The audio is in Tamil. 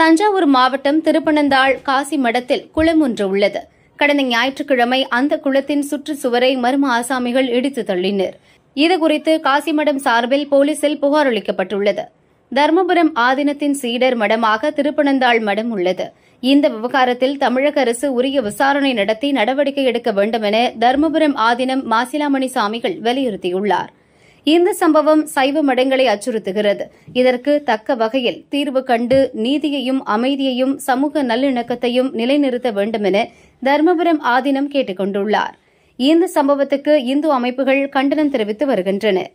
தஞ்சாவூர் மாவட்டம் திருப்பனந்தாள் காசி மடத்தில் குளம் ஒன்று உள்ளது கடந்த ஞாயிற்றுக்கிழமை அந்த குளத்தின் சுற்று சுவரை மர்ம ஆசாமிகள் இடித்து தள்ளினர் இதுகுறித்து காசிமடம் சார்பில் போலீசில் புகார் அளிக்கப்பட்டுள்ளது தர்மபுரம் ஆதீனத்தின் சீடர் மடமாக திருப்பனந்தாள் மடம் உள்ளது இந்த விவகாரத்தில் தமிழக அரசு உரிய விசாரணை நடத்தி நடவடிக்கை எடுக்க வேண்டும் என தருமபுரம் ஆதீனம் மாசிலாமணி சாமிகள் வலியுறுத்தியுள்ளாா் இந்த சம்பவம் சைவ மடங்களை அச்சுறுத்துகிறது இதற்கு தக்க வகையில் தீர்வு கண்டு நீதியையும் அமைதியையும் சமூக நல்லிணக்கத்தையும் நிலைநிறுத்த வேண்டும் என ஆதீனம் கேட்டுக் கொண்டுள்ளார் இந்த சம்பவத்துக்கு இந்து அமைப்புகள் கண்டனம் தெரிவித்து வருகின்றன